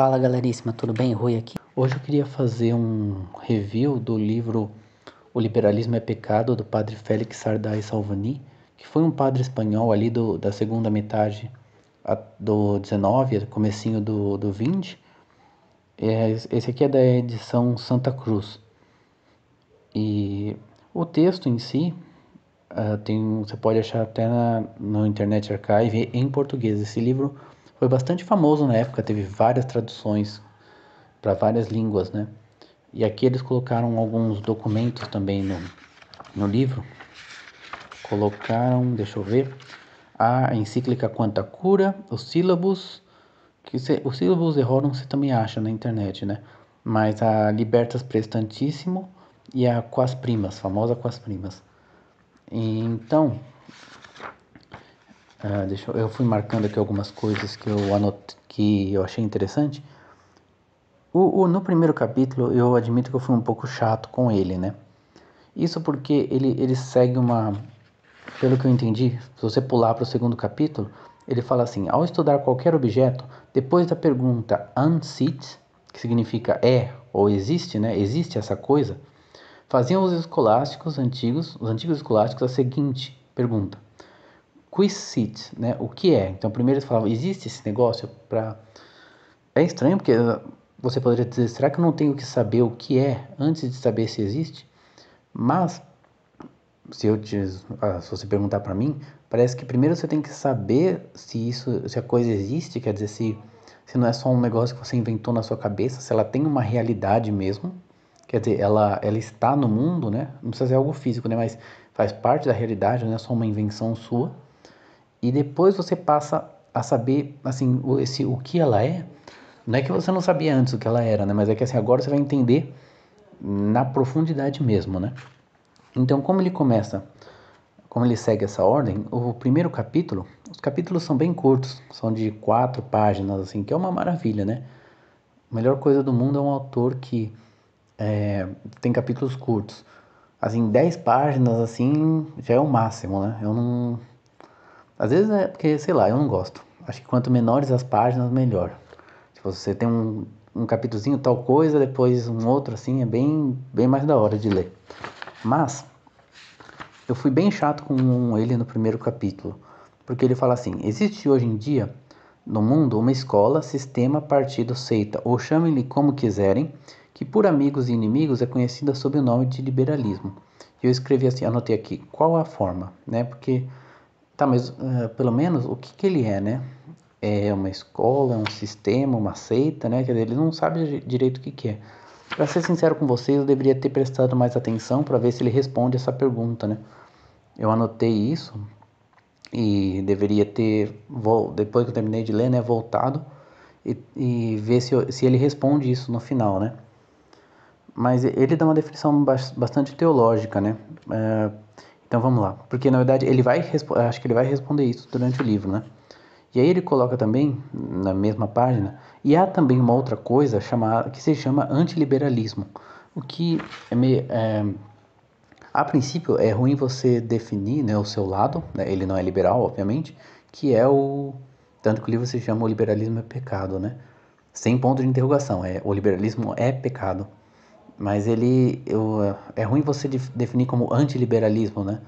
Fala galeríssima, tudo bem? Rui aqui. Hoje eu queria fazer um review do livro O Liberalismo é Pecado, do padre Félix e Salvani, que foi um padre espanhol ali do, da segunda metade do 19, comecinho do, do 20. É, esse aqui é da edição Santa Cruz. E o texto em si, ah, tem, você pode achar até na, no Internet Archive em português. Esse livro foi bastante famoso na época, teve várias traduções para várias línguas, né? E aqui eles colocaram alguns documentos também no, no livro. Colocaram, deixa eu ver, a encíclica Quanta Cura, os sílabos, que se, os sílabos erraram você também acha na internet, né? Mas a Libertas Prestantíssimo e a Quas Primas, famosa Quas Primas. então, é, deixa eu, eu, fui marcando aqui algumas coisas que eu anote, que eu achei interessante. O, o, no primeiro capítulo eu admito que eu fui um pouco chato com ele, né? Isso porque ele, ele segue uma. Pelo que eu entendi, se você pular para o segundo capítulo, ele fala assim: ao estudar qualquer objeto, depois da pergunta unsit, que significa é ou existe, né? Existe essa coisa? Faziam os escolásticos antigos, os antigos escolásticos, a seguinte pergunta: Quicit, né? O que é? Então, primeiro eles falavam, existe esse negócio para é estranho porque ah, você poderia dizer, será que eu não tenho que saber o que é antes de saber se existe? Mas se eu te, ah, se você perguntar para mim, parece que primeiro você tem que saber se isso, se a coisa existe, quer dizer se se não é só um negócio que você inventou na sua cabeça, se ela tem uma realidade mesmo, quer dizer, ela, ela está no mundo, né? Não precisa ser algo físico, né? Mas faz parte da realidade, não é só uma invenção sua e depois você passa a saber assim o, esse, o que ela é. Não é que você não sabia antes o que ela era, né? Mas é que assim, agora você vai entender na profundidade mesmo, né? Então, como ele começa, como ele segue essa ordem, o primeiro capítulo, os capítulos são bem curtos, são de quatro páginas, assim, que é uma maravilha, né? A melhor coisa do mundo é um autor que é, tem capítulos curtos. Assim, dez páginas, assim, já é o máximo, né? Eu não, às vezes é porque, sei lá, eu não gosto. Acho que quanto menores as páginas, melhor. Se você tem um, um capítulozinho tal coisa, depois um outro assim, é bem, bem mais da hora de ler. Mas eu fui bem chato com ele no primeiro capítulo, porque ele fala assim: "Existe hoje em dia no mundo uma escola, sistema, partido, seita, ou chamem-lhe como quiserem, que por amigos e inimigos é conhecida sob o nome de liberalismo". e Eu escrevi assim, anotei aqui, qual a forma, né? Porque Tá, mas uh, pelo menos o que, que ele é, né? É uma escola, um sistema, uma seita, né? Quer dizer, ele não sabe direito o que, que é. Para ser sincero com vocês, eu deveria ter prestado mais atenção para ver se ele responde essa pergunta, né? Eu anotei isso e deveria ter, depois que eu terminei de ler, né, voltado e, e ver se, se ele responde isso no final, né? Mas ele dá uma definição bastante teológica, né? É, então vamos lá, porque na verdade ele vai, acho que ele vai responder isso durante o livro, né? E aí ele coloca também na mesma página, e há também uma outra coisa chamada que se chama antiliberalismo, o que é meio, é, a princípio é ruim você definir né, o seu lado, né? ele não é liberal, obviamente, que é o tanto que o livro se chama o liberalismo é pecado, né? Sem ponto de interrogação, é o liberalismo é pecado. Mas ele. Eu, é ruim você definir como antiliberalismo, né?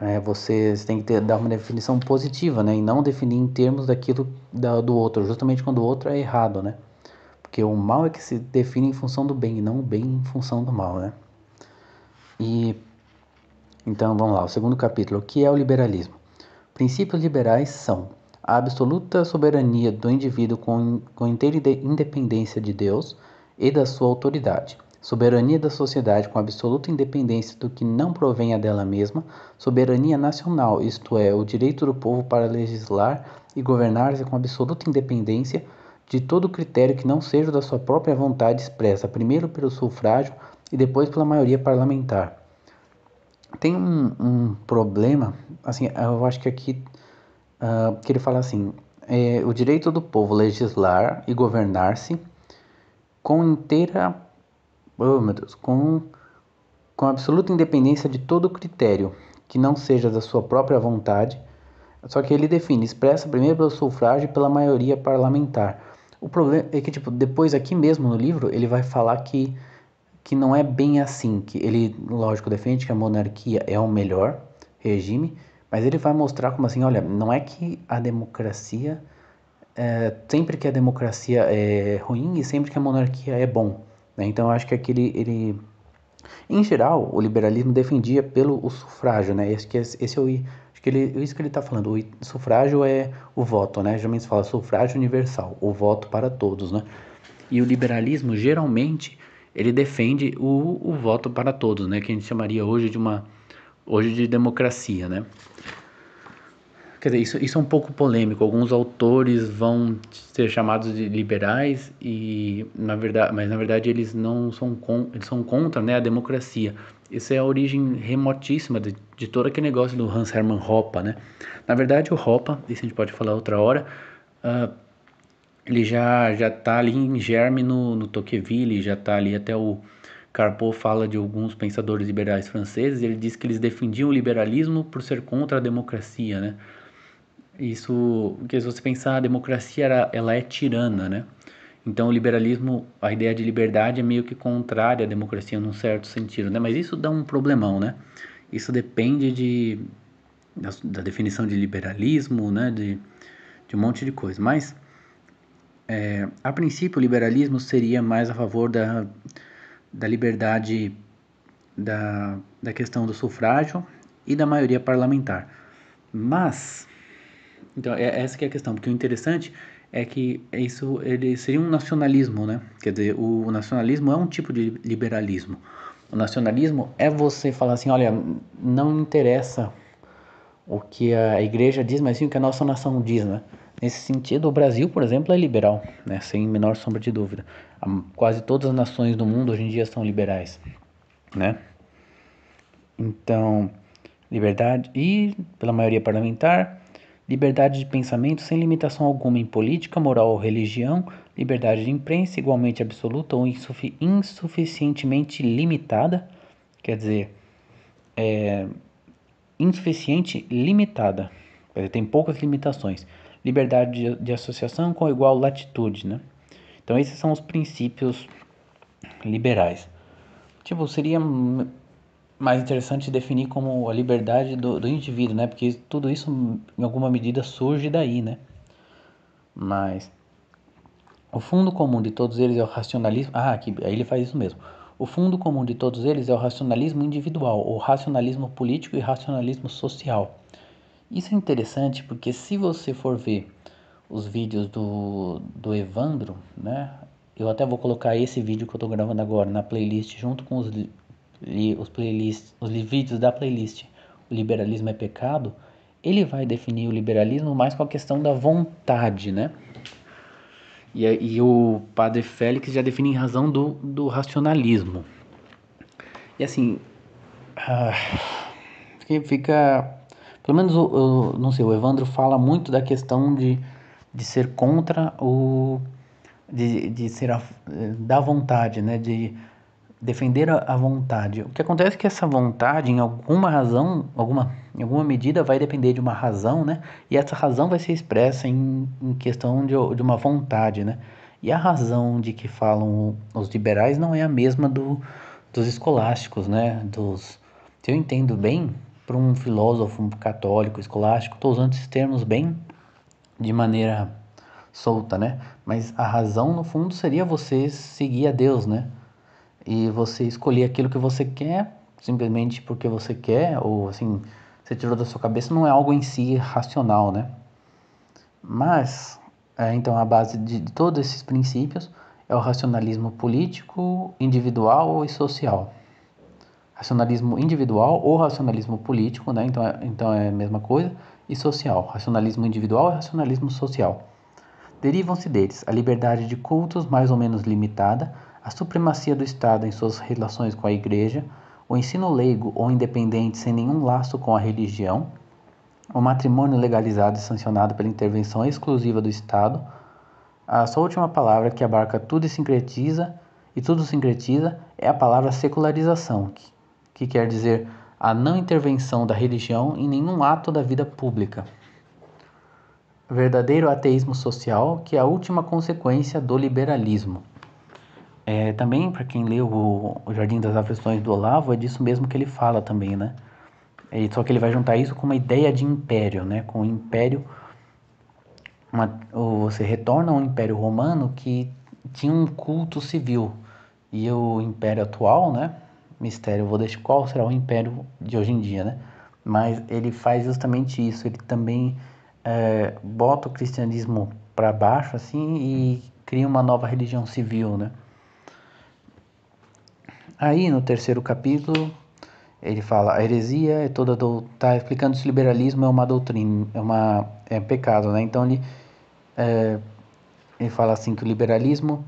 É, você tem que ter, dar uma definição positiva, né? E não definir em termos daquilo da, do outro, justamente quando o outro é errado, né? Porque o mal é que se define em função do bem, e não o bem em função do mal, né? E então vamos lá, o segundo capítulo, o que é o liberalismo? Princípios liberais são a absoluta soberania do indivíduo com, com inteira independência de Deus, e da sua autoridade. Soberania da sociedade com absoluta independência do que não provenha dela mesma, soberania nacional, isto é, o direito do povo para legislar e governar-se com absoluta independência de todo critério que não seja da sua própria vontade expressa, primeiro pelo sufrágio e depois pela maioria parlamentar. Tem um, um problema, assim, eu acho que aqui uh, que ele fala assim: é, o direito do povo legislar e governar-se com inteira, oh meu Deus, com, com absoluta independência de todo critério que não seja da sua própria vontade, só que ele define, expressa primeiro pelo sufrágio e pela maioria parlamentar. O problema é que tipo depois aqui mesmo no livro ele vai falar que que não é bem assim, que ele lógico defende que a monarquia é o melhor regime, mas ele vai mostrar como assim, olha, não é que a democracia é, sempre que a democracia é ruim e sempre que a monarquia é bom. Né? Então eu acho que aquele ele em geral, o liberalismo defendia pelo o sufrágio, né? Esse, esse é o, acho que ele, é isso que ele está falando. O sufrágio é o voto, né? Geralmente se fala sufrágio universal, o voto para todos, né? E o liberalismo, geralmente, ele defende o, o voto para todos, né? Que a gente chamaria hoje de uma... Hoje de democracia, né? Quer dizer, isso, isso é um pouco polêmico. Alguns autores vão ser chamados de liberais e na verdade, mas na verdade eles não são com, eles são contra, né, a democracia. Isso é a origem remotíssima de, de todo aquele negócio do Hans Hermann Hoppe, né? Na verdade, o Hoppe, isso a gente pode falar outra hora, uh, ele já já tá ali em germe no, no Tocqueville, já tá ali até o Carpo fala de alguns pensadores liberais franceses, ele diz que eles defendiam o liberalismo por ser contra a democracia, né? Isso, porque se você pensar, a democracia era, ela é tirana, né? Então o liberalismo, a ideia de liberdade é meio que contrária à democracia num certo sentido, né? Mas isso dá um problemão, né? Isso depende de, da, da definição de liberalismo, né? De, de um monte de coisa. Mas, é, a princípio, o liberalismo seria mais a favor da, da liberdade da, da questão do sufrágio e da maioria parlamentar. Mas então, é, é essa é a questão, porque o interessante é que isso ele seria um nacionalismo, né? Quer dizer, o, o nacionalismo é um tipo de liberalismo. O nacionalismo é você falar assim, olha, não interessa o que a igreja diz, mas sim o que a nossa nação diz, né? Nesse sentido, o Brasil, por exemplo, é liberal, né? sem menor sombra de dúvida. Quase todas as nações do mundo hoje em dia são liberais, né? Então, liberdade e pela maioria parlamentar, liberdade de pensamento sem limitação alguma em política, moral ou religião, liberdade de imprensa igualmente absoluta ou insufi insuficientemente limitada, quer dizer, é, insuficiente limitada, quer dizer, tem poucas limitações, liberdade de, de associação com igual latitude, né? Então esses são os princípios liberais. Tipo, seria mais interessante definir como a liberdade do, do indivíduo, né? Porque tudo isso, em alguma medida, surge daí, né? Mas o fundo comum de todos eles é o racionalismo. Ah, aqui, aí ele faz isso mesmo. O fundo comum de todos eles é o racionalismo individual, o racionalismo político e racionalismo social. Isso é interessante porque se você for ver os vídeos do, do Evandro, né? Eu até vou colocar esse vídeo que eu estou gravando agora na playlist junto com os, li, os, playlists, os vídeos da playlist O Liberalismo é Pecado, ele vai definir o liberalismo mais com a questão da vontade, né? E, é, e o padre Félix já define em razão do, do racionalismo. E assim, ah, fica. Pelo menos, o, o, não sei, o Evandro fala muito da questão de, de ser contra o. de, de ser a, da vontade, né? De defender a, a, vontade. O que acontece é que essa vontade, em alguma razão, alguma, em alguma medida, vai depender de uma razão, né? E essa razão vai ser expressa em, em questão de, de uma vontade, né? E a razão de que falam os liberais não é a mesma do, dos escolásticos, né? Dos, se eu entendo bem, para um filósofo um católico, escolástico, estou usando esses termos bem de maneira solta, né? Mas a razão, no fundo, seria você seguir a Deus, né? e você escolher aquilo que você quer simplesmente porque você quer ou assim você tirou da sua cabeça não é algo em si racional, né? Mas é, então a base de, todos esses princípios é o racionalismo político, individual e social. Racionalismo individual ou racionalismo político, né? Então é, então é a mesma coisa e social. Racionalismo individual e racionalismo social. Derivam-se deles a liberdade de cultos mais ou menos limitada, a supremacia do Estado em suas relações com a Igreja, o ensino leigo ou independente sem nenhum laço com a religião, o matrimônio legalizado e sancionado pela intervenção exclusiva do Estado, a sua última palavra que abarca tudo e sincretiza e tudo sincretiza é a palavra secularização, que, que quer dizer a não intervenção da religião em nenhum ato da vida pública. Verdadeiro ateísmo social, que é a última consequência do liberalismo. É, também, para quem leu o, o Jardim das Aflições do Olavo, é disso mesmo que ele fala também, né? É, só que ele vai juntar isso com uma ideia de império, né? Com o império. Uma, você retorna ao Império Romano que tinha um culto civil. E o Império atual, né? Mistério, vou deixar qual será o Império de hoje em dia, né? Mas ele faz justamente isso. Ele também é, bota o cristianismo para baixo, assim, e cria uma nova religião civil, né? Aí no terceiro capítulo ele fala a heresia é toda tá explicando se o liberalismo é uma doutrina é uma é um pecado né então ele é, ele fala assim que o liberalismo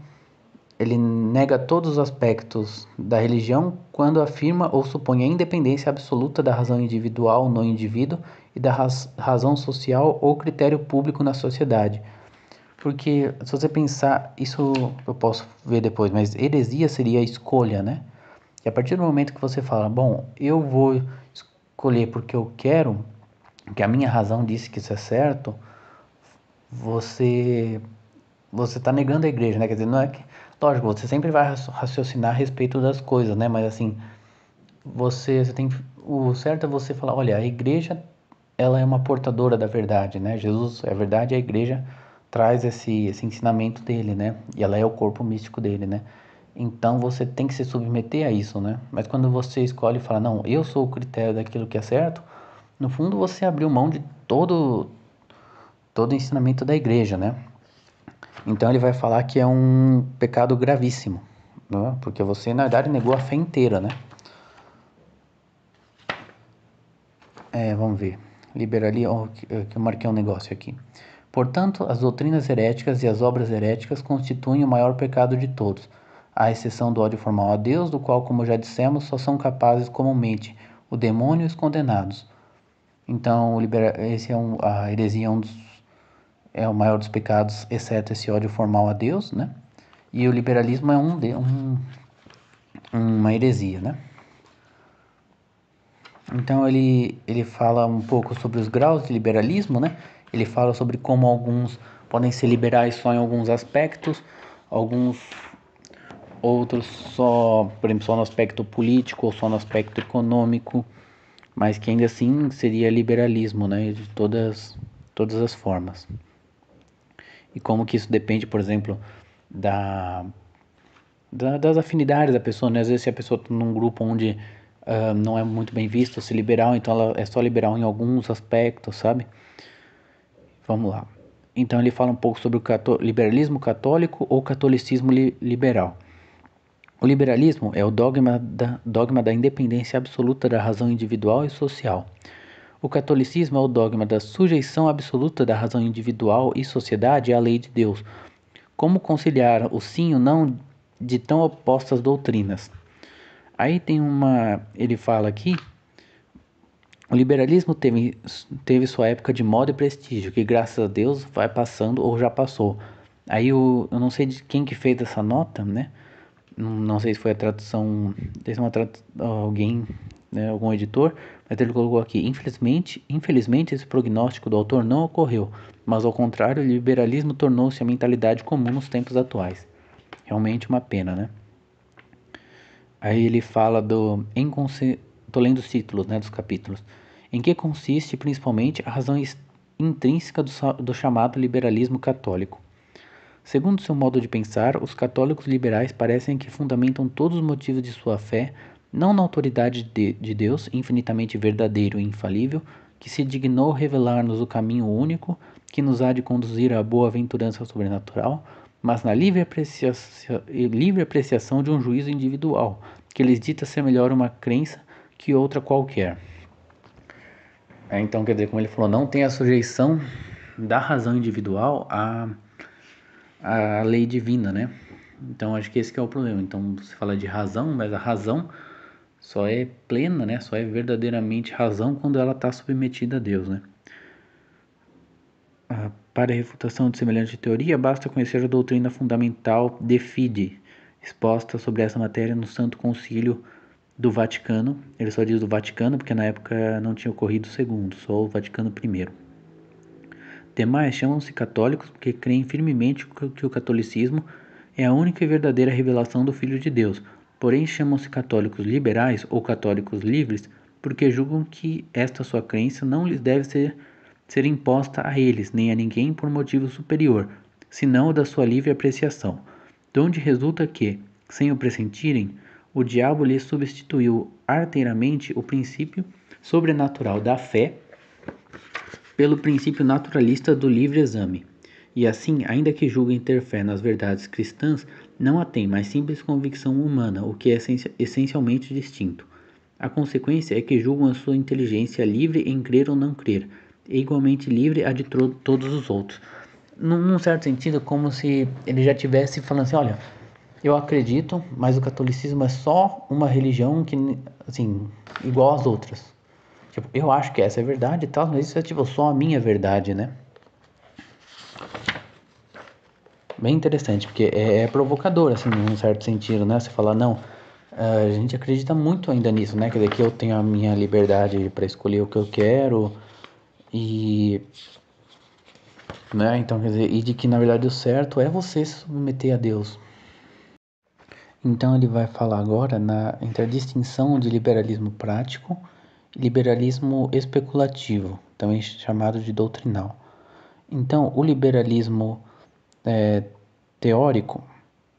ele nega todos os aspectos da religião quando afirma ou supõe a independência absoluta da razão individual no indivíduo e da raz, razão social ou critério público na sociedade porque se você pensar isso eu posso ver depois mas heresia seria a escolha né e a partir do momento que você fala, bom, eu vou escolher porque eu quero, que a minha razão disse que isso é certo, você você está negando a igreja, né? Quer dizer, não é que lógico, você sempre vai raciocinar a respeito das coisas, né? Mas assim, você, você tem o certo é você falar, olha, a igreja ela é uma portadora da verdade, né? Jesus é a verdade, a igreja traz esse esse ensinamento dele, né? E ela é o corpo místico dele, né? Então você tem que se submeter a isso, né? Mas quando você escolhe e fala, não, eu sou o critério daquilo que é certo, no fundo você abriu mão de todo todo o ensinamento da igreja, né? Então ele vai falar que é um pecado gravíssimo, né? porque você na verdade negou a fé inteira, né? É, vamos ver. Liberalismo, é, que eu marquei um negócio aqui. Portanto, as doutrinas heréticas e as obras heréticas constituem o maior pecado de todos à exceção do ódio formal a Deus, do qual, como já dissemos, só são capazes comumente o demônio e os condenados. Então, esse é um, a heresia é, um dos, é o maior dos pecados, exceto esse ódio formal a Deus, né? E o liberalismo é um, de, um uma heresia, né? Então ele, ele fala um pouco sobre os graus de liberalismo, né? Ele fala sobre como alguns podem ser liberais só em alguns aspectos, alguns outros só, por exemplo, só no aspecto político ou só no aspecto econômico, mas que ainda assim seria liberalismo, né, de todas todas as formas. E como que isso depende, por exemplo, da, da das afinidades da pessoa, né? Às vezes se a pessoa está num grupo onde uh, não é muito bem visto se liberal, então ela é só liberal em alguns aspectos, sabe? Vamos lá. Então ele fala um pouco sobre o cató liberalismo católico ou catolicismo li liberal. O liberalismo é o dogma da, dogma da independência absoluta da razão individual e social. O catolicismo é o dogma da sujeição absoluta da razão individual e sociedade à lei de Deus. Como conciliar o sim e o não de tão opostas doutrinas? Aí tem uma. Ele fala aqui. O liberalismo teve, teve sua época de moda e prestígio, que graças a Deus vai passando ou já passou. Aí o, eu não sei de quem que fez essa nota, né? não sei se foi a tradução, se é uma tradu alguém, né, algum editor, mas ele colocou aqui, infelizmente, infelizmente esse prognóstico do autor não ocorreu, mas ao contrário, o liberalismo tornou-se a mentalidade comum nos tempos atuais. Realmente uma pena, né? Aí ele fala do inconsci... tô lendo os títulos, né, dos capítulos. Em que consiste principalmente a razão intrínseca do, do chamado liberalismo católico Segundo seu modo de pensar, os católicos liberais parecem que fundamentam todos os motivos de sua fé não na autoridade de, de Deus, infinitamente verdadeiro e infalível, que se dignou revelar-nos o caminho único que nos há de conduzir à boa aventurança sobrenatural, mas na livre apreciação, livre apreciação de um juízo individual, que lhes dita ser melhor uma crença que outra qualquer. É, então, quer dizer, como ele falou, não tem a sujeição da razão individual a. À a lei divina, né? Então acho que esse que é o problema. Então você fala de razão, mas a razão só é plena, né? Só é verdadeiramente razão quando ela está submetida a Deus, né? Ah, para a refutação de semelhante teoria, basta conhecer a doutrina fundamental de Fide, exposta sobre essa matéria no Santo Concílio do Vaticano. Ele só diz do Vaticano porque na época não tinha ocorrido o segundo, só o Vaticano I. Demais chamam-se católicos porque creem firmemente que o catolicismo é a única e verdadeira revelação do Filho de Deus, porém chamam-se católicos liberais ou católicos livres porque julgam que esta sua crença não lhes deve ser, ser imposta a eles nem a ninguém por motivo superior, senão o da sua livre apreciação, de onde resulta que, sem o pressentirem, o diabo lhes substituiu arteiramente o princípio sobrenatural da fé pelo princípio naturalista do livre exame. E assim, ainda que julguem ter fé nas verdades cristãs, não a têm, mas simples convicção humana, o que é essencialmente distinto. A consequência é que julgam a sua inteligência livre em crer ou não crer, e igualmente livre a de todos os outros. Num, num certo sentido, como se ele já tivesse falando assim: olha, eu acredito, mas o catolicismo é só uma religião que, assim, igual às outras. Tipo, eu acho que essa é verdade e tal, mas isso é tipo só a minha verdade, né? Bem interessante, porque é, é provocador, assim, num certo sentido, né? Você falar, não, eh, a gente acredita muito ainda nisso, né? Quer dizer, que eu tenho a minha liberdade para escolher o que eu quero e. Né? Então, quer dizer, e de que na verdade o certo é você se submeter a Deus. Então, ele vai falar agora na, entre a distinção de liberalismo prático liberalismo especulativo, também chamado de doutrinal. Então, o liberalismo é, teórico,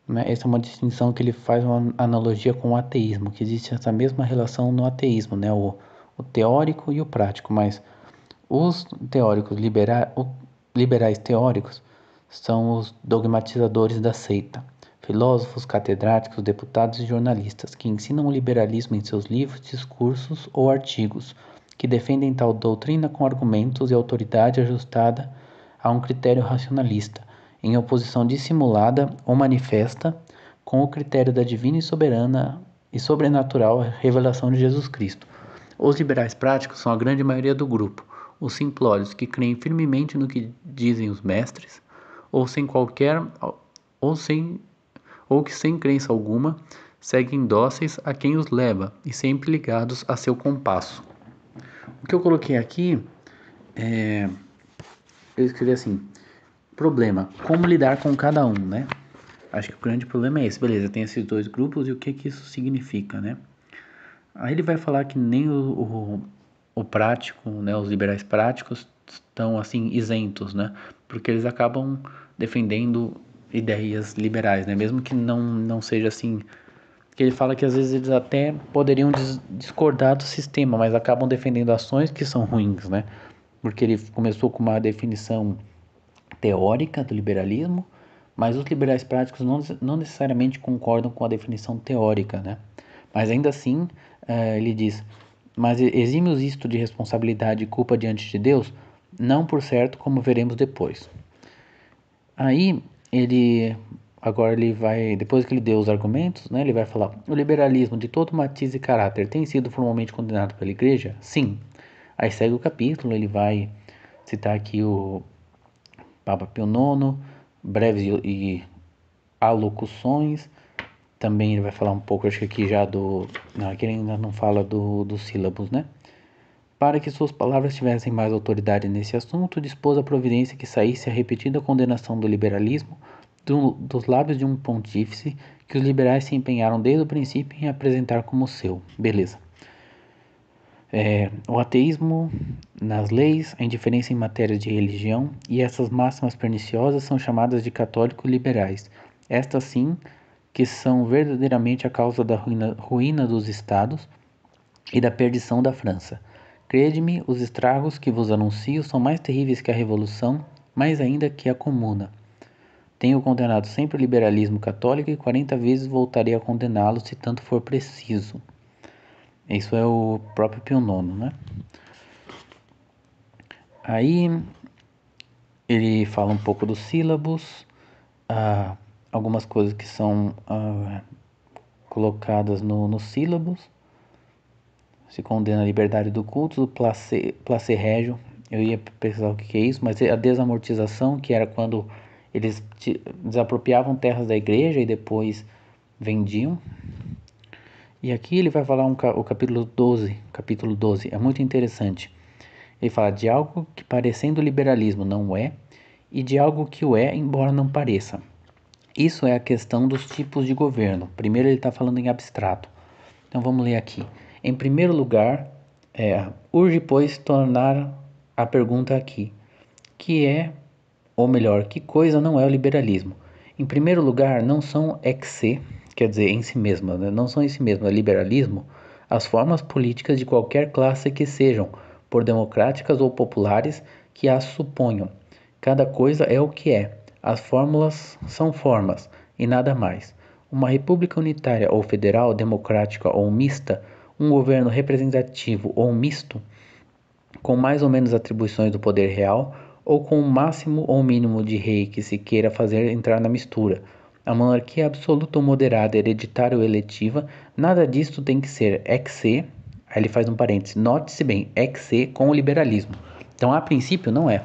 né, essa é uma distinção que ele faz uma analogia com o ateísmo, que existe essa mesma relação no ateísmo, né, o, o teórico e o prático, mas os teóricos libera, liberais teóricos são os dogmatizadores da seita filósofos, catedráticos, deputados e jornalistas que ensinam o liberalismo em seus livros, discursos ou artigos, que defendem tal doutrina com argumentos e autoridade ajustada a um critério racionalista, em oposição dissimulada ou manifesta com o critério da divina e soberana e sobrenatural revelação de Jesus Cristo. Os liberais práticos são a grande maioria do grupo, os simplórios que creem firmemente no que dizem os mestres, ou sem qualquer ou sem ou que sem crença alguma seguem dóceis a quem os leva e sempre ligados a seu compasso. O que eu coloquei aqui é, eu escrevi assim: problema, como lidar com cada um, né? Acho que o grande problema é esse, beleza? Tem esses dois grupos e o que que isso significa, né? Aí ele vai falar que nem o, o, o prático, né, os liberais práticos estão assim isentos, né? Porque eles acabam defendendo ideias liberais, né? Mesmo que não, não seja assim. Que ele fala que às vezes eles até poderiam discordar do sistema, mas acabam defendendo ações que são ruins, né? Porque ele começou com uma definição teórica do liberalismo, mas os liberais práticos não, não necessariamente concordam com a definição teórica, né? Mas ainda assim, eh, ele diz: Mas exime-os isto de responsabilidade e culpa diante de Deus, não por certo, como veremos depois. Aí ele agora ele vai, depois que ele deu os argumentos, né, ele vai falar: "O liberalismo de todo matiz e caráter tem sido formalmente condenado pela igreja?" Sim. Aí segue o capítulo, ele vai citar aqui o Papa Pio IX, breves e, alocuções. Também ele vai falar um pouco, acho que aqui já do. Não, aqui ele ainda não fala do, dos sílabos, né? Para que suas palavras tivessem mais autoridade nesse assunto, dispôs a providência que saísse a repetida condenação do liberalismo do, dos lábios de um pontífice que os liberais se empenharam desde o princípio em apresentar como seu. Beleza. É, o ateísmo nas leis, a indiferença em matéria de religião e essas máximas perniciosas são chamadas de católicos liberais. Estas sim que são verdadeiramente a causa da ruína, ruína dos estados e da perdição da França. Crede-me, os estragos que vos anuncio são mais terríveis que a Revolução, mais ainda que a Comuna. Tenho condenado sempre o liberalismo católico e quarenta vezes voltarei a condená-lo se tanto for preciso. Isso é o próprio Pio IX, né? Aí ele fala um pouco dos sílabos, ah, algumas coisas que são ah, colocadas no, nos sílabos se condena à liberdade do culto, do place, régio, eu ia pesquisar o que é isso, mas a desamortização, que era quando eles desapropriavam terras da igreja e depois vendiam. E aqui ele vai falar um, o capítulo 12, capítulo 12, é muito interessante. Ele fala de algo que parecendo liberalismo não é, e de algo que o é, embora não pareça. Isso é a questão dos tipos de governo. Primeiro ele está falando em abstrato. Então vamos ler aqui. Em primeiro lugar, é, urge, pois, tornar a pergunta aqui: que é, ou melhor, que coisa não é o liberalismo? Em primeiro lugar, não são ex se, quer dizer, em si mesma, né? não são em si mesma, é liberalismo, as formas políticas de qualquer classe que sejam, por democráticas ou populares, que as suponham. Cada coisa é o que é. As fórmulas são formas e nada mais. Uma república unitária ou federal, democrática ou mista um governo representativo ou misto, com mais ou menos atribuições do poder real, ou com o máximo ou mínimo de rei que se queira fazer entrar na mistura. A monarquia absoluta ou moderada, hereditária ou eletiva, nada disto tem que ser ex aí ele faz um parêntese, note-se bem, ex com o liberalismo. Então, a princípio, não é.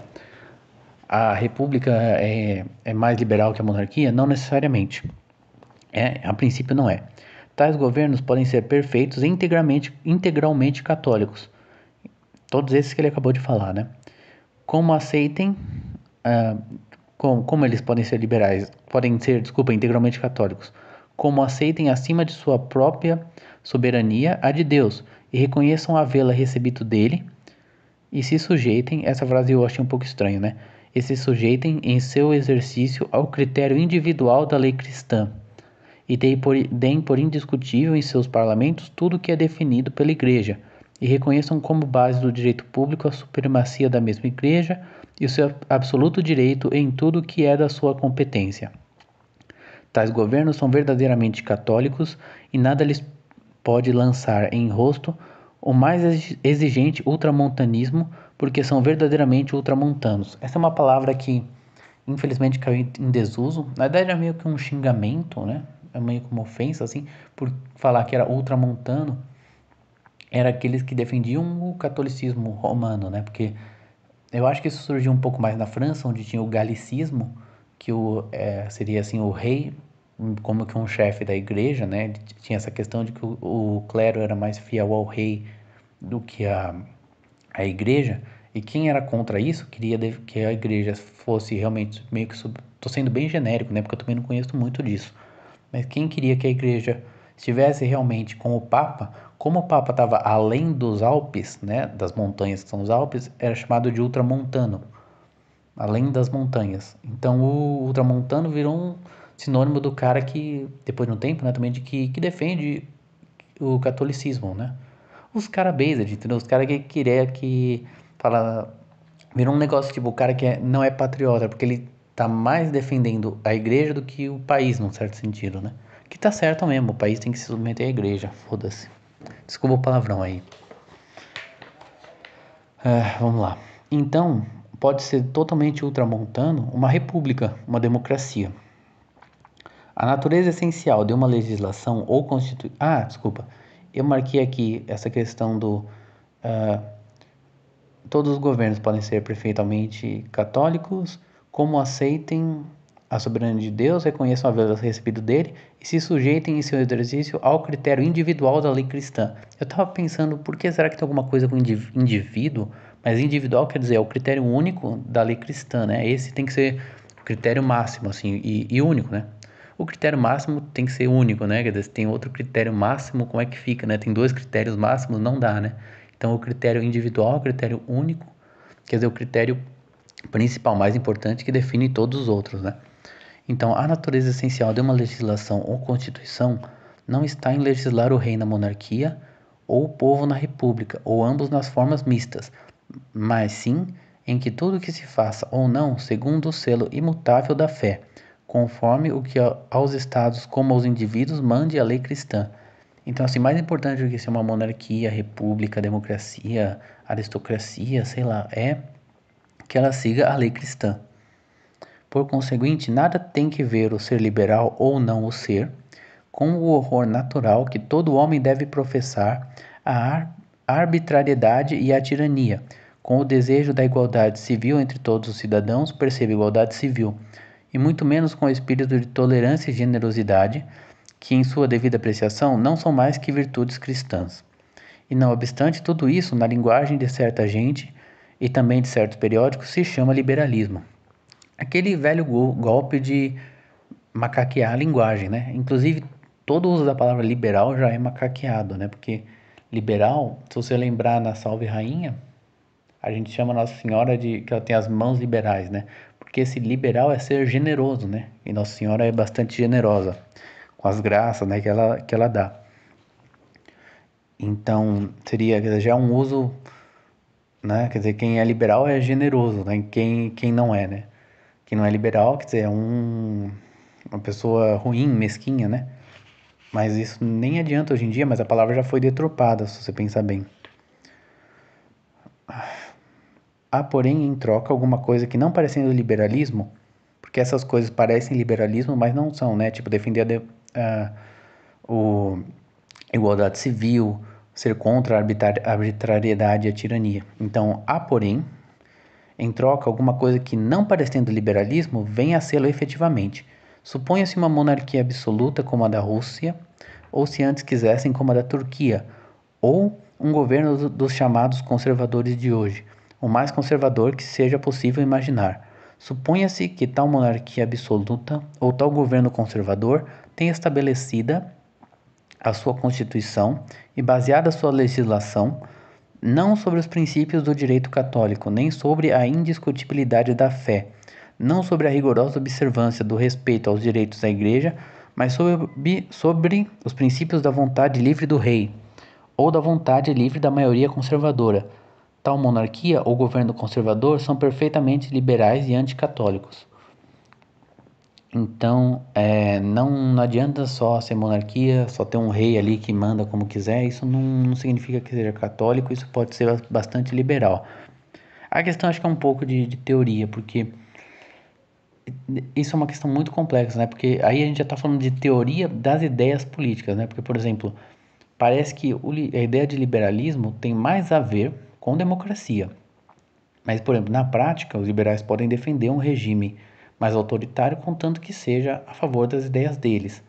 A república é, é mais liberal que a monarquia? Não necessariamente. É, a princípio, não é. Tais governos podem ser perfeitos integralmente, integralmente católicos. Todos esses que ele acabou de falar, né? Como aceitem, ah, como, como eles podem ser liberais, podem ser, desculpa, integralmente católicos. Como aceitem acima de sua própria soberania a de Deus e reconheçam havê-la recebido dele e se sujeitem, essa frase eu achei um pouco estranho, né? E se sujeitem em seu exercício ao critério individual da lei cristã e deem por, deem por indiscutível em seus parlamentos tudo o que é definido pela Igreja, e reconheçam como base do direito público a supremacia da mesma Igreja e o seu absoluto direito em tudo o que é da sua competência. Tais governos são verdadeiramente católicos e nada lhes pode lançar em rosto o mais exigente ultramontanismo, porque são verdadeiramente ultramontanos. Essa é uma palavra que infelizmente caiu em desuso. Na verdade é meio que um xingamento, né? meio como ofensa, assim, por falar que era ultramontano, era aqueles que defendiam o catolicismo romano, né? Porque eu acho que isso surgiu um pouco mais na França, onde tinha o galicismo, que o, é, seria assim o rei como que um chefe da igreja, né? Tinha essa questão de que o, o, clero era mais fiel ao rei do que a, a igreja. E quem era contra isso queria que a igreja fosse realmente meio que. Estou sendo bem genérico, né? Porque eu também não conheço muito disso. Mas quem queria que a igreja estivesse realmente com o Papa, como o Papa estava além dos Alpes, né, das montanhas que são os Alpes, era chamado de ultramontano, além das montanhas. Então o ultramontano virou um sinônimo do cara que, depois de um tempo, né, também de que, que defende o catolicismo, né? Os caras based, entendeu? Os caras que queria que fala virou um negócio tipo o cara que é, não é patriota, porque ele está mais defendendo a igreja do que o país, num certo sentido, né? Que tá certo mesmo, o país tem que se submeter à igreja, foda-se. Desculpa o palavrão aí. É, vamos lá. Então, pode ser totalmente ultramontano uma república, uma democracia. A natureza essencial de uma legislação ou constituição. Ah, desculpa. Eu marquei aqui essa questão do. Uh, todos os governos podem ser perfeitamente católicos, como aceitem a soberania de Deus, reconheçam a vida recebida dele e se sujeitem em seu exercício ao critério individual da lei cristã. Eu estava pensando, por que será que tem alguma coisa com indivíduo? Mas individual quer dizer, é o critério único da lei cristã, né? Esse tem que ser o critério máximo, assim, e, e único, né? O critério máximo tem que ser único, né? Quer dizer, se tem outro critério máximo, como é que fica, né? Tem dois critérios máximos, não dá, né? Então, o critério individual, é o critério único, quer dizer, o critério principal, mais importante, que define todos os outros. Né? Então, a natureza essencial de uma legislação ou constituição não está em legislar o rei na monarquia ou o povo na república, ou ambos nas formas mistas, mas sim em que tudo que se faça ou não segundo o selo imutável da fé, conforme o que aos estados como aos indivíduos mande a lei cristã. Então, assim, mais importante do que ser uma monarquia, república, democracia, aristocracia, sei lá, é que ela siga a lei cristã. Por conseguinte, nada tem que ver o ser liberal ou não o ser com o horror natural que todo homem deve professar à arbitrariedade e à tirania, com o desejo da igualdade civil entre todos os cidadãos, percebe igualdade civil, e muito menos com o espírito de tolerância e generosidade, que em sua devida apreciação não são mais que virtudes cristãs. E não obstante tudo isso, na linguagem de certa gente, e também de certos periódicos se chama liberalismo. Aquele velho golpe de macaquear a linguagem, né? Inclusive, todo uso da palavra liberal já é macaqueado, né? Porque liberal, se você lembrar na Salve Rainha, a gente chama Nossa Senhora de que ela tem as mãos liberais, né? Porque esse liberal é ser generoso, né? E Nossa Senhora é bastante generosa com as graças, né, que ela que ela dá. Então, seria já é um uso né? Quer dizer, quem é liberal é generoso, né? Quem, quem não é, né? Quem não é liberal, quer dizer, é um, uma pessoa ruim, mesquinha, né? Mas isso nem adianta hoje em dia, mas a palavra já foi detropada, se você pensar bem. Há, porém, em troca alguma coisa que não parecendo liberalismo, porque essas coisas parecem liberalismo, mas não são, né? Tipo, defender a, de, a, o, igualdade civil, ser contra a arbitrariedade e a tirania. Então, há, porém, em troca, alguma coisa que, não parecendo liberalismo, venha a sê-lo efetivamente. Suponha-se uma monarquia absoluta como a da Rússia, ou se antes quisessem, como a da Turquia, ou um governo dos chamados conservadores de hoje, o mais conservador que seja possível imaginar. Suponha-se que tal monarquia absoluta ou tal governo conservador tenha estabelecida a sua Constituição e baseada a sua legislação não sobre os princípios do direito católico, nem sobre a indiscutibilidade da fé, não sobre a rigorosa observância do respeito aos direitos da Igreja, mas sobre, sobre os princípios da vontade livre do rei ou da vontade livre da maioria conservadora. Tal monarquia ou governo conservador são perfeitamente liberais e anticatólicos. Então, é, não, não adianta só ser monarquia, só ter um rei ali que manda como quiser, isso não, não significa que seja católico, isso pode ser bastante liberal. A questão acho que é um pouco de, de teoria, porque isso é uma questão muito complexa, né? Porque aí a gente já está falando de teoria das ideias políticas, né? Porque, por exemplo, parece que o, a ideia de liberalismo tem mais a ver com democracia. Mas, por exemplo, na prática, os liberais podem defender um regime mais autoritário, contanto que seja a favor das ideias deles.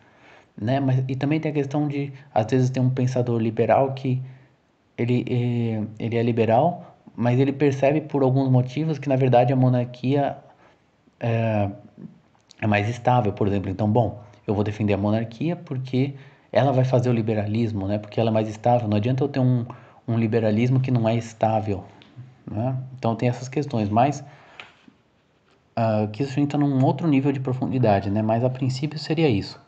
Né? Mas, e também tem a questão de, às vezes, tem um pensador liberal que ele, eh, ele é liberal, mas ele percebe por alguns motivos que, na verdade, a monarquia é, é mais estável, por exemplo. Então, bom, eu vou defender a monarquia porque ela vai fazer o liberalismo, né? porque ela é mais estável. Não adianta eu ter um, um liberalismo que não é estável. Né? Então, tem essas questões, mas ah, que isso entra num outro nível de profundidade, né? Mas a princípio seria isso.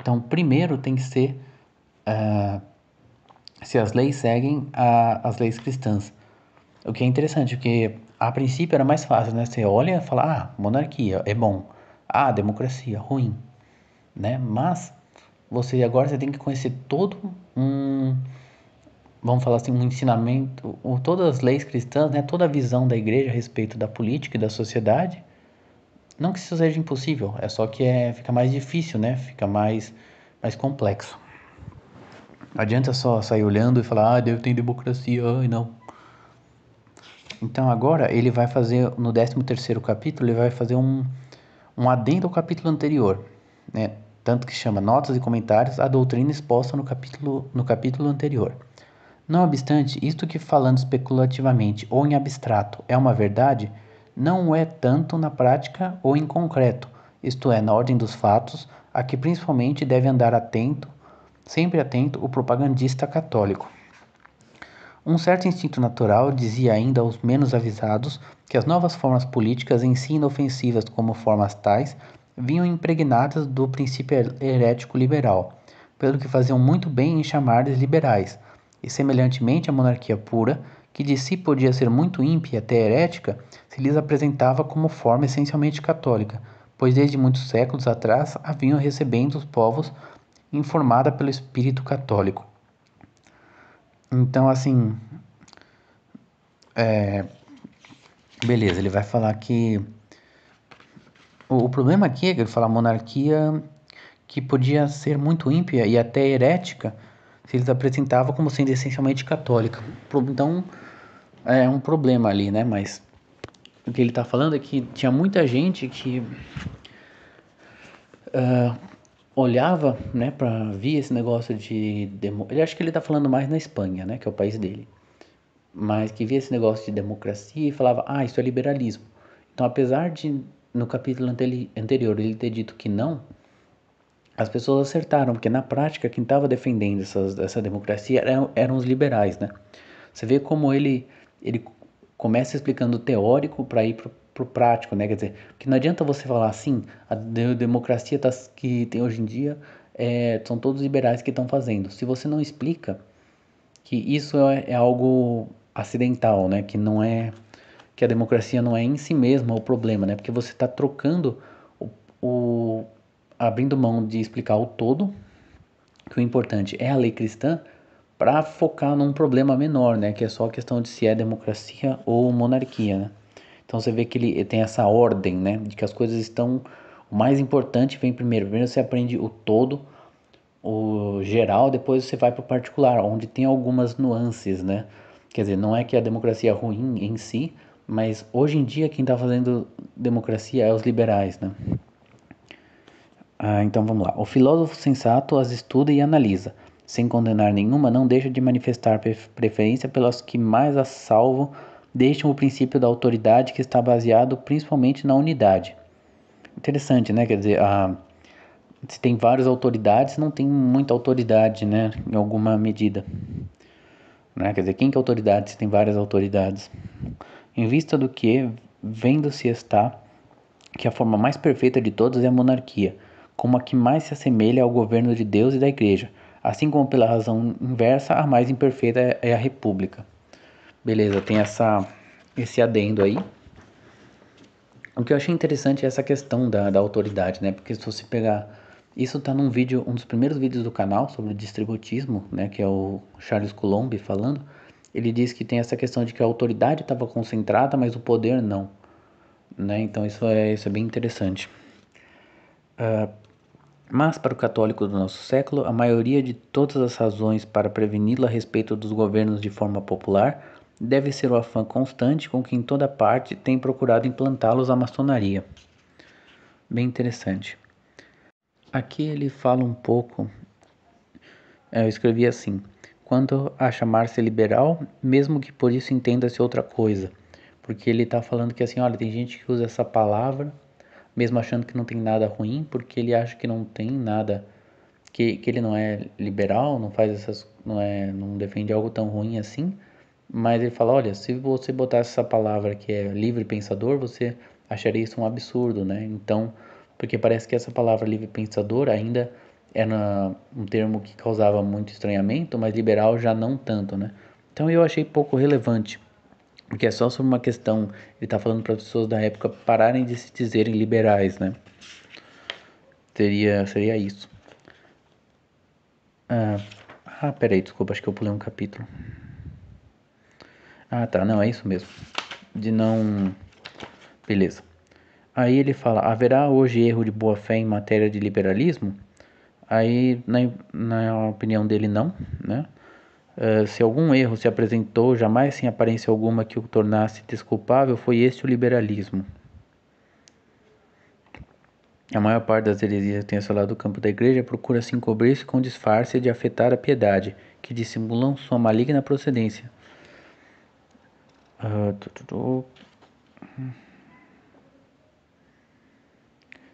Então, primeiro tem que ser uh, se as leis seguem a, as leis cristãs. O que é interessante, porque a princípio era mais fácil, né? Você olha e fala, ah, monarquia é bom, ah, democracia ruim, né? Mas você agora você tem que conhecer todo um, vamos falar assim, um ensinamento, todas as leis cristãs, né? Toda a visão da igreja a respeito da política e da sociedade não que isso seja impossível, é só que é, fica mais difícil, né? Fica mais, mais complexo. Não adianta só sair olhando e falar, ah, Deus tem democracia, ai não. Então agora ele vai fazer, no 13º capítulo, ele vai fazer um, um adendo ao capítulo anterior, né? Tanto que chama Notas e Comentários, a doutrina exposta no capítulo, no capítulo anterior. Não obstante, isto que falando especulativamente ou em abstrato é uma verdade, não é tanto na prática ou em concreto, isto é, na ordem dos fatos, a que principalmente deve andar atento, sempre atento, o propagandista católico. Um certo instinto natural dizia ainda aos menos avisados que as novas formas políticas, em si inofensivas como formas tais, vinham impregnadas do princípio herético liberal, pelo que faziam muito bem em chamar lhes liberais, e semelhantemente à monarquia pura, que de si podia ser muito ímpia e até herética, se lhes apresentava como forma essencialmente católica, pois desde muitos séculos atrás a vinham recebendo os povos informada pelo espírito católico. Então, assim. É, beleza, ele vai falar que. O, o problema aqui é que ele fala monarquia que podia ser muito ímpia e até herética se eles apresentava como sendo essencialmente católica. Então, é um problema ali, né? Mas o que ele está falando é que tinha muita gente que uh, olhava, né, para ver esse negócio de ele acho que ele está falando mais na Espanha, né, que é o país dele, mas que via esse negócio de democracia e falava, ah, isso é liberalismo. Então, apesar de no capítulo anterior ele ter dito que não, as pessoas acertaram, porque na prática quem estava defendendo essas, essa democracia eram, eram os liberais, né? Você vê como ele, ele começa explicando o teórico para ir para o prático, né? Quer dizer, que não adianta você falar assim, a democracia tá, que tem hoje em dia é, são todos liberais que estão fazendo. Se você não explica que isso é, é algo acidental, né? Que não é que a democracia não é em si mesma o problema, né? Porque você está trocando o, o abrindo mão de explicar o todo, que o importante é a lei cristã, para focar num problema menor, né, que é só a questão de se é democracia ou monarquia. Né? Então você vê que ele tem essa ordem, né, de que as coisas estão o mais importante vem primeiro. Primeiro você aprende o todo, o geral, depois você vai para o particular, onde tem algumas nuances, né? Quer dizer, não é que a democracia é ruim em si, mas hoje em dia quem está fazendo democracia é os liberais, né? Ah, então vamos lá. O filósofo sensato as estuda e analisa. Sem condenar nenhuma, não deixa de manifestar preferência pelas que mais as salvam, deixam o princípio da autoridade que está baseado principalmente na unidade. Interessante, né? Quer dizer, se tem várias autoridades, não tem muita autoridade, né, em alguma medida. Né? Quer dizer, quem que é autoridade se tem várias autoridades? Em vista do que, vendo-se está que a forma mais perfeita de todas é a monarquia, como a que mais se assemelha ao governo de Deus e da Igreja, assim como pela razão inversa, a mais imperfeita é, é a República. Beleza, tem essa, esse adendo aí. O que eu achei interessante é essa questão da, da autoridade, né? Porque se você pegar. Isso está num vídeo, um dos primeiros vídeos do canal sobre o distributismo, né? Que é o Charles Colombe falando. Ele diz que tem essa questão de que a autoridade estava concentrada, mas o poder não. Né? Então isso é, isso é bem interessante. Uh, mas, para o católico do nosso século, a maioria de todas as razões para preveni-lo a respeito dos governos de forma popular deve ser o afã constante com que em toda parte tem procurado implantá-los a maçonaria. Bem interessante. Aqui ele fala um pouco. Eh, eu escrevi assim: quanto a chamar-se liberal, mesmo que por isso entenda-se outra coisa. Porque ele está falando que assim, olha, tem gente que usa essa palavra mesmo achando que não tem nada ruim, porque ele acha que não tem nada, que, que ele não é liberal, não faz essas, não é, não defende algo tão ruim assim, mas ele fala, olha, se você botasse essa palavra que é livre pensador, você acharia isso um absurdo, né? Então, porque parece que essa palavra livre pensador ainda era é um termo que causava muito estranhamento, mas liberal já não tanto, né? Então eu achei pouco relevante que é só sobre uma questão, ele está falando para as pessoas da época pararem de se dizerem liberais, né? Seria, seria isso. Ah, ah, peraí, desculpa, acho que eu pulei um capítulo. Ah, tá, não, é isso mesmo. De não. Beleza. Aí ele fala: haverá hoje erro de boa fé em matéria de liberalismo? Aí, na, na opinião dele, não, né? Eh, se algum erro se apresentou, jamais sem aparência alguma que o tornasse desculpável, foi este o liberalismo. A maior parte das heresias que tem assolado o campo da igreja procura se encobrir-se com disfarce de afetar a piedade, que dissimulam sua maligna procedência. Ah,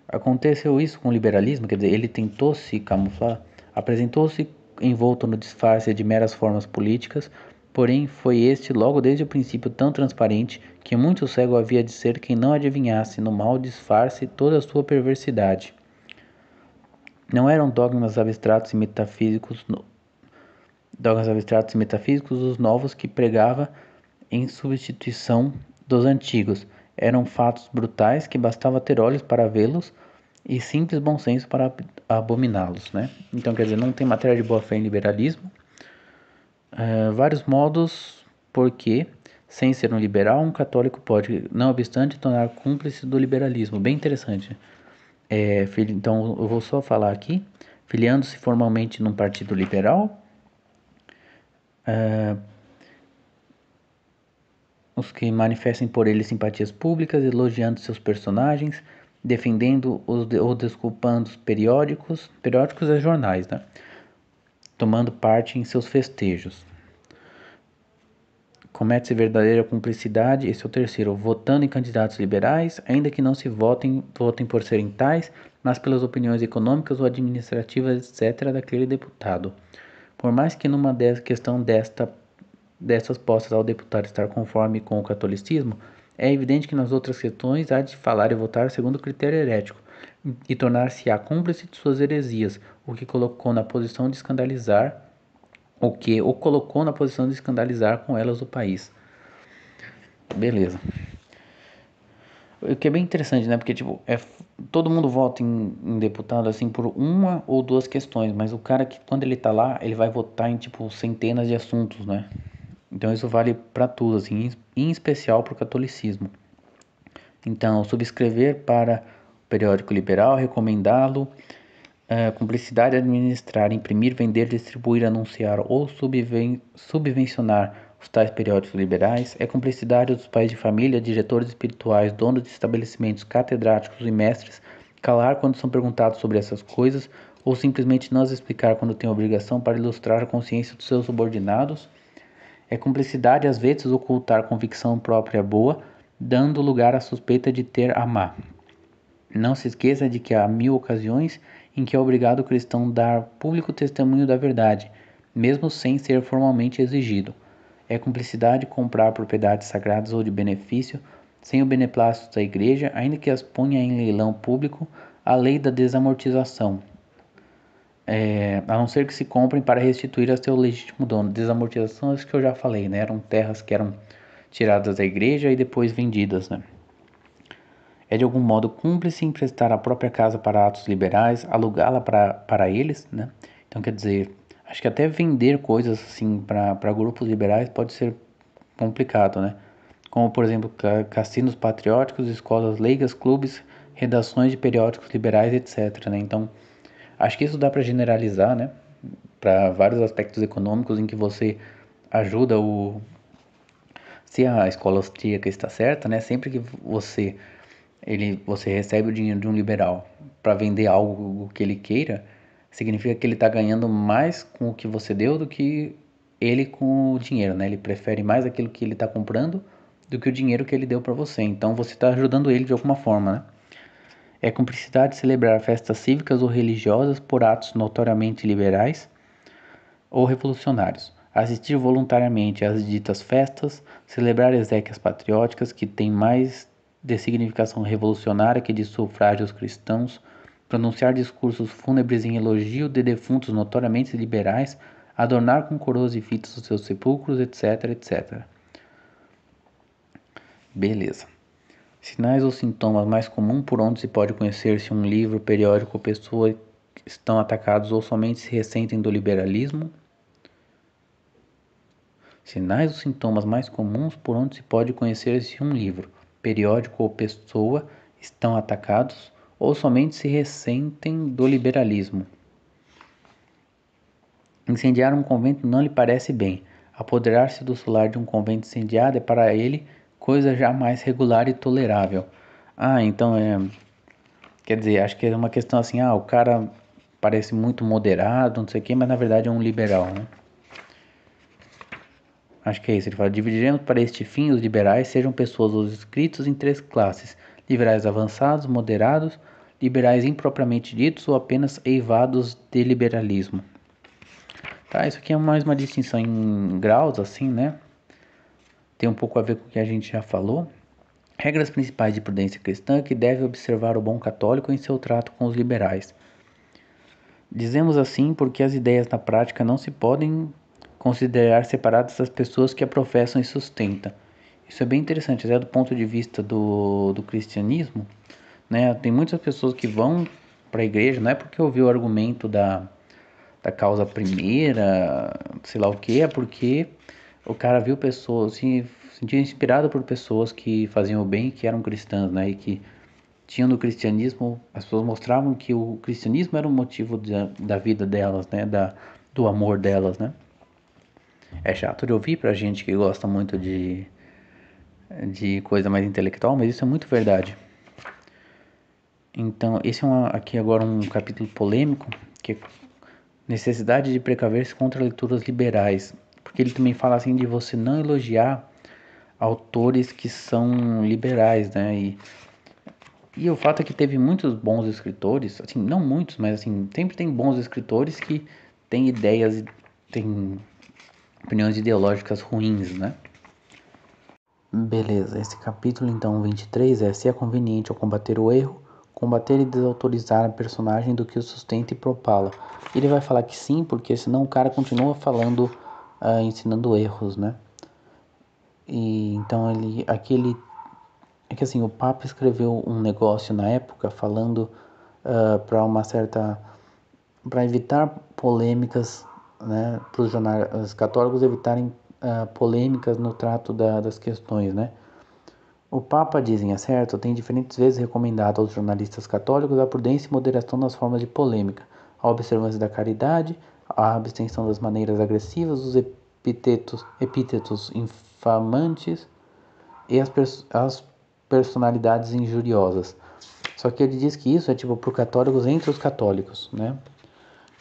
Aconteceu isso com o liberalismo, quer dizer, ele tentou se camuflar, apresentou-se envolto no disfarce de meras formas políticas, porém foi este logo desde o princípio tão transparente que muito cego havia de ser quem não adivinhasse no mal disfarce toda a sua perversidade. Não eram dogmas abstratos e metafísicos, no... dogmas abstratos e metafísicos os novos que pregava em substituição dos antigos. Eram fatos brutais que bastava ter olhos para vê-los e simples bom senso para abominá-los, né? Então, quer dizer, não tem matéria de boa fé em liberalismo. É, vários modos porque, sem ser um liberal, um católico pode, não obstante, tornar cúmplice do liberalismo. Bem interessante. É, então, eu vou só falar aqui. Filiando-se formalmente num partido liberal, é, os que manifestem por ele simpatias públicas, elogiando seus personagens, defendendo os, ou desculpando os periódicos, periódicos e é jornais, né? tomando parte em seus festejos. Comete-se verdadeira cumplicidade, esse é o terceiro, votando em candidatos liberais, ainda que não se votem, votem por serem tais, mas pelas opiniões econômicas ou administrativas, etc., daquele deputado. Por mais que numa questão desta, dessas postas ao deputado estar conforme com o catolicismo, é evidente que nas outras questões há de falar e votar segundo o critério herético e tornar se a cúmplice de suas heresias, o que colocou na posição de escandalizar, o que o colocou na posição de escandalizar com elas o país. Beleza. O que é bem interessante, né? Porque, tipo, é, todo mundo vota em, em, deputado, assim, por uma ou duas questões, mas o cara que, quando ele tá lá, ele vai votar em, tipo, centenas de assuntos, né? Então isso vale para tudo, assim, em especial para o catolicismo. Então, subscrever para o periódico liberal, recomendá-lo, é, eh, cumplicidade administrar, imprimir, vender, distribuir, anunciar ou subven subvencionar os tais periódicos liberais, é cumplicidade dos pais de família, diretores espirituais, donos de estabelecimentos catedráticos e mestres, calar quando são perguntados sobre essas coisas ou simplesmente não as explicar quando tem obrigação para ilustrar a consciência dos seus subordinados é cumplicidade às vezes ocultar convicção própria boa, dando lugar à suspeita de ter a má. Não se esqueça de que há mil ocasiões em que é obrigado o cristão dar público testemunho da verdade, mesmo sem ser formalmente exigido. É cumplicidade comprar propriedades sagradas ou de benefício sem o beneplácito da igreja, ainda que as ponha em leilão público, a lei da desamortização, é, a não ser que se comprem para restituir a seu legítimo dono. Desamortização, isso que eu já falei, né? Eram terras que eram tiradas da igreja e depois vendidas, né? É de algum modo cúmplice emprestar a própria casa para atos liberais, alugá-la para, para eles, né? Então, quer dizer, acho que até vender coisas assim para grupos liberais pode ser complicado, né? Como, por exemplo, cassinos patrióticos, escolas leigas, clubes, redações de periódicos liberais, etc. Né? Então, Acho que isso dá para generalizar, né? Para vários aspectos econômicos em que você ajuda o. Se a escola austríaca está certa, né? Sempre que você ele você recebe o dinheiro de um liberal para vender algo que ele queira, significa que ele está ganhando mais com o que você deu do que ele com o dinheiro, né? Ele prefere mais aquilo que ele está comprando do que o dinheiro que ele deu para você. Então você está ajudando ele de alguma forma, né? É cumplicidade celebrar festas cívicas ou religiosas por atos notoriamente liberais ou revolucionários. Assistir voluntariamente às ditas festas, celebrar exéquias patrióticas que têm mais de significação revolucionária que de sufrágio aos cristãos, pronunciar discursos fúnebres em elogio de defuntos notoriamente liberais, adornar com coroas e fitas os seus sepulcros, etc, etc. Beleza. Sinais ou sintomas mais comum por onde se pode conhecer se um livro, periódico ou pessoa estão atacados ou somente se ressentem do liberalismo? Sinais ou sintomas mais comuns por onde se pode conhecer se um livro, periódico ou pessoa estão atacados ou somente se ressentem do liberalismo. Incendiar um convento não lhe parece bem. Apoderar-se do solar de um convento incendiado é para ele coisa jamais regular e tolerável. Ah, então é. Quer dizer, acho que é uma questão assim, ah, o cara parece muito moderado, não sei o quê, mas na verdade é um liberal, né? Acho que é isso. Ele fala: dividiremos para este fim os liberais sejam pessoas ou inscritos em três classes: liberais avançados, moderados, liberais impropriamente ditos ou apenas eivados de liberalismo. Tá, isso aqui é mais uma distinção em graus, assim, né? tem um pouco a ver com o que a gente já falou. Regras principais de prudência cristã é que deve observar o bom católico em seu trato com os liberais. Dizemos assim porque as ideias na prática não se podem considerar separadas das pessoas que a professam e sustentam. Isso é bem interessante, até do ponto de vista do, do cristianismo. Né? Tem muitas pessoas que vão para a igreja, não é porque ouviu o argumento da, da causa primeira, sei lá o que, é porque o cara viu pessoas, se sentia inspirado por pessoas que faziam o bem, que eram cristãs, né? E que tinham no cristianismo, as pessoas mostravam que o cristianismo era um motivo da vida delas, né? Da, do amor delas, né? É chato de ouvir pra gente que gosta muito de, de coisa mais intelectual, mas isso é muito verdade. Então, esse é uma, aqui agora um capítulo polêmico, que é necessidade de precaver-se contra leituras liberais ele também fala assim de você não elogiar autores que são liberais, né? E, e o fato é que teve muitos bons escritores, assim, não muitos, mas assim, sempre tem bons escritores que têm ideias, e têm opiniões ideológicas ruins, né? Beleza, esse capítulo então 23 é se é conveniente ao combater o erro, combater e desautorizar a personagem do que o sustenta e propala. Ele vai falar que sim, porque senão o cara continua falando ensinando erros, né? E então ele, aqui ele, é que assim o Papa escreveu um negócio na época falando ah, para uma certa, para evitar polêmicas, né? Para os jornais católicos evitarem ah, polêmicas no trato da, das questões, né? O Papa, dizem, é certo, tem diferentes vezes recomendado aos jornalistas católicos a prudência e moderação nas formas de polêmica, a observância da caridade, a abstenção das maneiras agressivas, os epítetos, epítetos infamantes e as, pers as personalidades injuriosas. Só que ele diz que isso é tipo para católicos entre os católicos, né?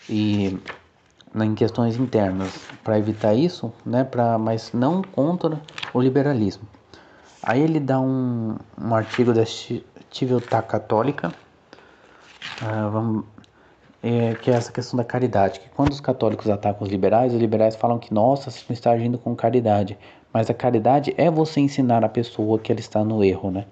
E em questões internas, para evitar isso, né? Pra, mas não contra o liberalismo. Aí ele dá um, um artigo da Civiltà Católica. Uh, vamos é, que é essa questão da caridade, que quando os católicos atacam os liberais, os liberais falam que, nossa, você está agindo com caridade. Mas a caridade é você ensinar a pessoa que ela está no erro, né?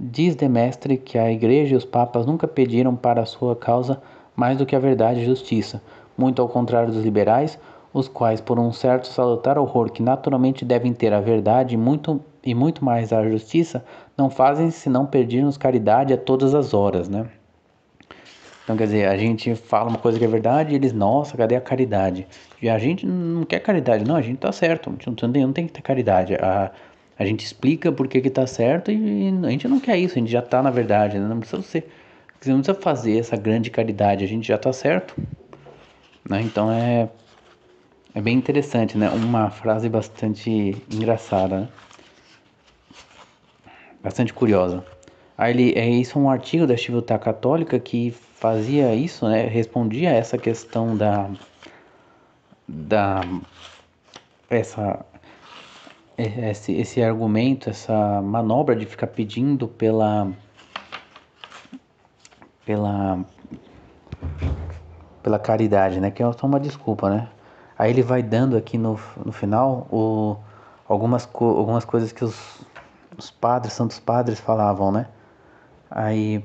Diz Demestre que a igreja e os papas nunca pediram para a sua causa mais do que a verdade e justiça, muito ao contrário dos liberais, os quais, por um certo salutar horror que naturalmente devem ter à verdade e muito, e muito mais à justiça, não fazem senão pedir-nos caridade a todas as horas, né? Então, quer dizer, a gente fala uma coisa que é verdade e eles, nossa, cadê a caridade? E a gente não quer caridade, não, a gente tá certo, a gente não tem, não tem que ter caridade. A, a gente explica por que que tá certo e, a gente não quer isso, a gente já tá na verdade, né? não precisa você não precisa fazer essa grande caridade, a gente já tá certo. Né? Então é, é bem interessante, né? Uma frase bastante engraçada, né? bastante curiosa. Aí ele, é, isso é um artigo da Chiviltá Católica que fazia isso, né, respondia essa questão da da essa esse, esse argumento, essa manobra de ficar pedindo pela pela pela caridade, né? Que é só uma desculpa, né? Aí ele vai dando aqui no, no final o, algumas, co, algumas coisas que os, os padres, santos padres falavam, né? Aí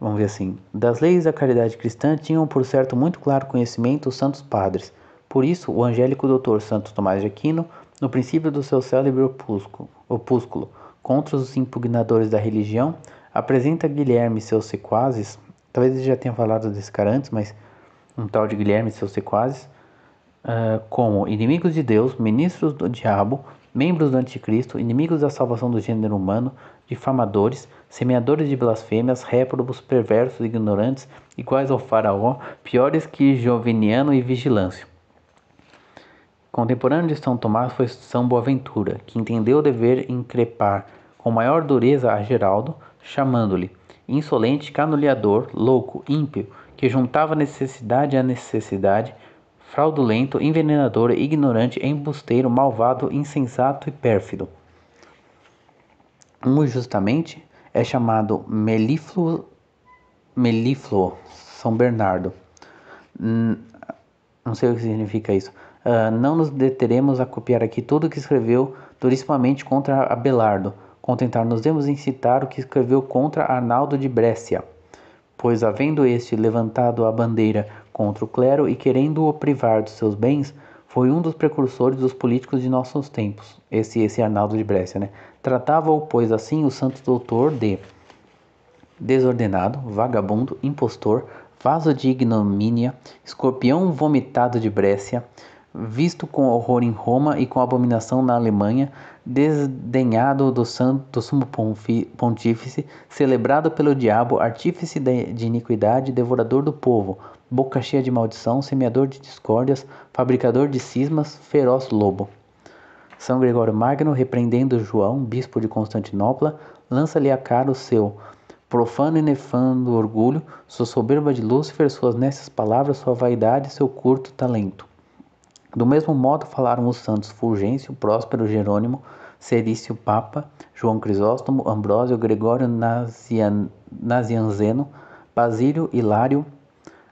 vamos ver assim, das leis da caridade cristã tinham por certo muito claro conhecimento os santos padres. Por isso, o angélico doutor Santo Tomás de Aquino, no princípio do seu célebre opúsculo, Contra os Impugnadores da Religião, apresenta Guilherme e seus sequazes, talvez ele já tenha falado desse cara antes, mas um tal de Guilherme e seus sequazes, uh, ah, como inimigos de Deus, ministros do diabo, membros do anticristo, inimigos da salvação do gênero humano, difamadores, semeadores de blasfêmias, réprobos, perversos, ignorantes, iguais ao faraó, piores que Joviniano e Vigilâncio. Contemporâneo de São Tomás foi São Boaventura, que entendeu o dever increpar com maior dureza a Geraldo, chamando-lhe insolente, canuleador, louco, ímpio, que juntava necessidade a necessidade, fraudulento, envenenador, ignorante, embusteiro, malvado, insensato e pérfido. Um justamente é chamado Melifluo, melífluo São Bernardo. Hum, não sei o que significa isso. Uh, não nos deteremos a copiar aqui tudo o que escreveu durissimamente contra Abelardo, contentar nos demos em citar o que escreveu contra Arnaldo de Brécia. Pois, havendo este levantado a bandeira contra o clero e querendo-o privar dos seus bens, foi um dos precursores dos políticos de nossos tempos. Esse, esse Arnaldo de Brécia, né? Tratava-o, pois, assim o santo doutor de desordenado, vagabundo, impostor, vaso de ignomínia, escorpião vomitado de Brécia, visto com horror em Roma e com abominação na Alemanha, desdenhado do, santo, sumo pontífice, celebrado pelo diabo, artífice de, de iniquidade, devorador do povo, boca cheia de maldição, semeador de discórdias, fabricador de cismas, feroz lobo. São Gregório Magno, repreendendo João, bispo de Constantinopla, lança-lhe a cara o seu profano e nefando orgulho, sua soberba de Lúcifer, suas nessas palavras, sua vaidade e seu curto talento. Do mesmo modo falaram os santos Fulgêncio, Próspero, Jerônimo, Cerício Papa, João Crisóstomo, Ambrósio, Gregório Nazian, Nazianzeno, Basílio, Hilário,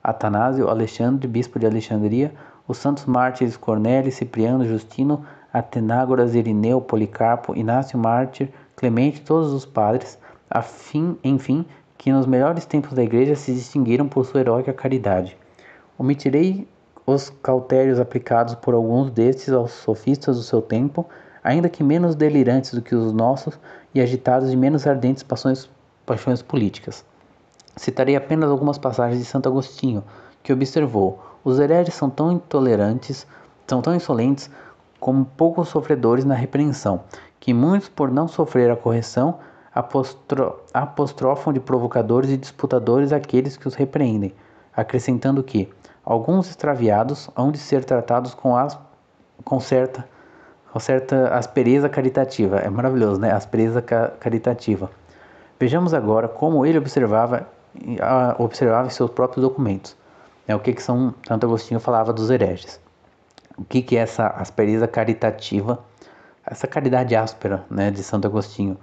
Atanásio, Alexandre, Bispo de Alexandria, os santos mártires Cornélio, Cipriano, Justino, Atenágoras, Irineu, Policarpo, Inácio Mártir, Clemente, todos os padres, afim, enfim, que nos melhores tempos da igreja se distinguiram por sua heróica caridade. Omitirei os cautérios aplicados por alguns destes aos sofistas do seu tempo, ainda que menos delirantes do que os nossos e agitados de menos ardentes paixões, paixões políticas. Citarei apenas algumas passagens de Santo Agostinho, que observou: os hereges são tão intolerantes, são tão insolentes, como poucos sofredores na repreensão, que muitos, por não sofrer a correção, apostro, apostrofam de provocadores e disputadores aqueles que os repreendem, acrescentando que alguns extraviados hão de ser tratados com, as, com certa com certa aspereza caritativa. É maravilhoso, né? Aspereza ca caritativa. Vejamos agora como ele observava ah, observava seus próprios documentos. É o que, que São Santo Agostinho falava dos hereges o que, que é essa aspereza caritativa, essa caridade áspera né, de Santo Agostinho.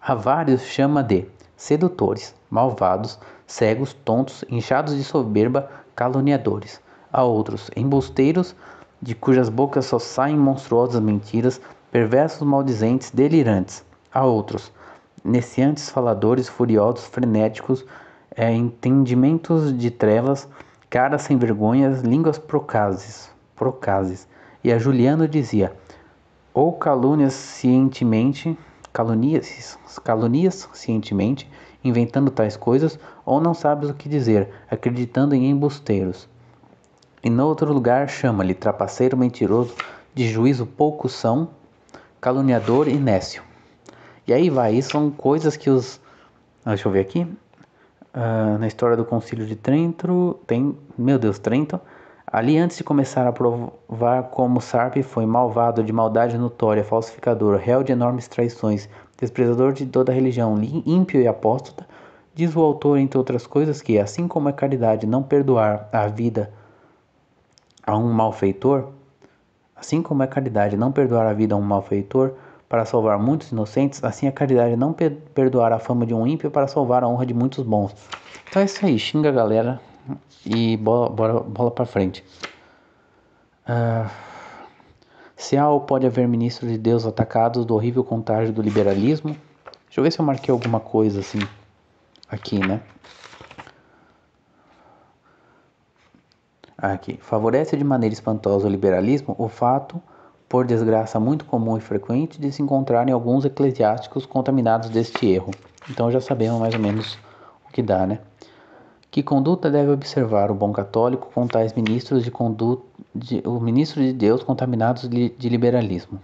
A vários chama de sedutores, malvados, cegos, tontos, inchados de soberba, caluniadores. A outros, embusteiros, de cujas bocas só saem monstruosas mentiras, perversos maldizentes, delirantes. A outros, nesciantes faladores, furiosos, frenéticos, é, entendimentos de trevas, caras sem vergonhas, línguas procazes procazes E a Juliano dizia: ou calúnias cientemente, calunias, calunias cientemente, inventando tais coisas, ou não sabes o que dizer, acreditando em embusteiros. no outro lugar chama-lhe trapaceiro mentiroso, de juízo pouco são, caluniador e nécio. E aí vai, isso são coisas que os. Ah, deixa eu ver aqui. Uh, na história do Concílio de Trento, tem. Meu Deus, Trento Ali, antes de começar a provar como Sarpe foi malvado, de maldade notória, falsificador, réu de enormes traições, desprezador de toda a religião, ímpio e apóstata, diz o autor, entre outras coisas, que, assim como é caridade não perdoar a vida a um malfeitor, assim como é caridade não perdoar a vida a um malfeitor para salvar muitos inocentes, assim é caridade não perdoar a fama de um ímpio para salvar a honra de muitos bons. Então é isso aí, xinga a galera, e bola, bola, bola para frente. Uh, se há ou pode haver ministros de Deus atacados do horrível contágio do liberalismo? Deixa eu ver se eu marquei alguma coisa assim aqui, né? Ah, aqui. Favorece de maneira espantosa o liberalismo o fato, por desgraça muito comum e frequente, de se encontrarem alguns eclesiásticos contaminados deste erro. Então já sabemos mais ou menos o que dá, né? Que conduta deve observar o bom católico com tais ministros de conduta, de, o ministro de Deus contaminados de, de liberalismo?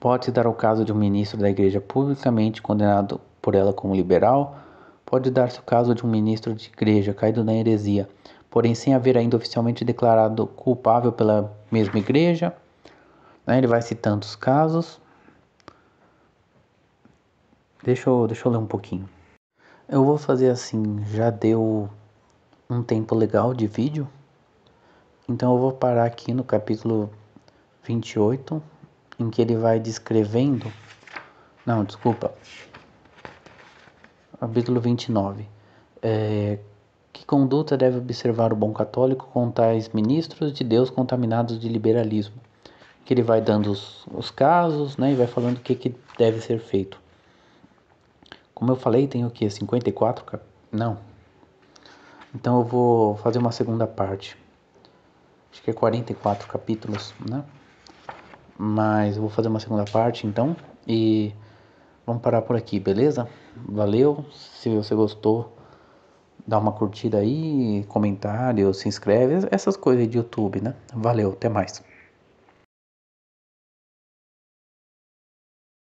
Pode-se dar o caso de um ministro da igreja publicamente condenado por ela como liberal? Pode dar-se o caso de um ministro de igreja caído na heresia, porém sem haver ainda oficialmente declarado culpável pela mesma igreja? Né? Ele vai citando os casos. Deixa eu, deixa eu ler um pouquinho. Eu vou fazer assim, já deu um tempo legal de vídeo, então eu vou parar aqui no capítulo 28, em que ele vai descrevendo. Não, desculpa. Capítulo 29. É, que conduta deve observar o bom católico com tais ministros de Deus contaminados de liberalismo? Que ele vai dando os, os casos né, e vai falando o que, que deve ser feito. Como eu falei, tem o que? 54 cap... Não. Então eu vou fazer uma segunda parte. Acho que é 44 capítulos, né? Mas eu vou fazer uma segunda parte então. E vamos parar por aqui, beleza? Valeu. Se você gostou, dá uma curtida aí, comentário, se inscreve, essas coisas de YouTube, né? Valeu, até mais.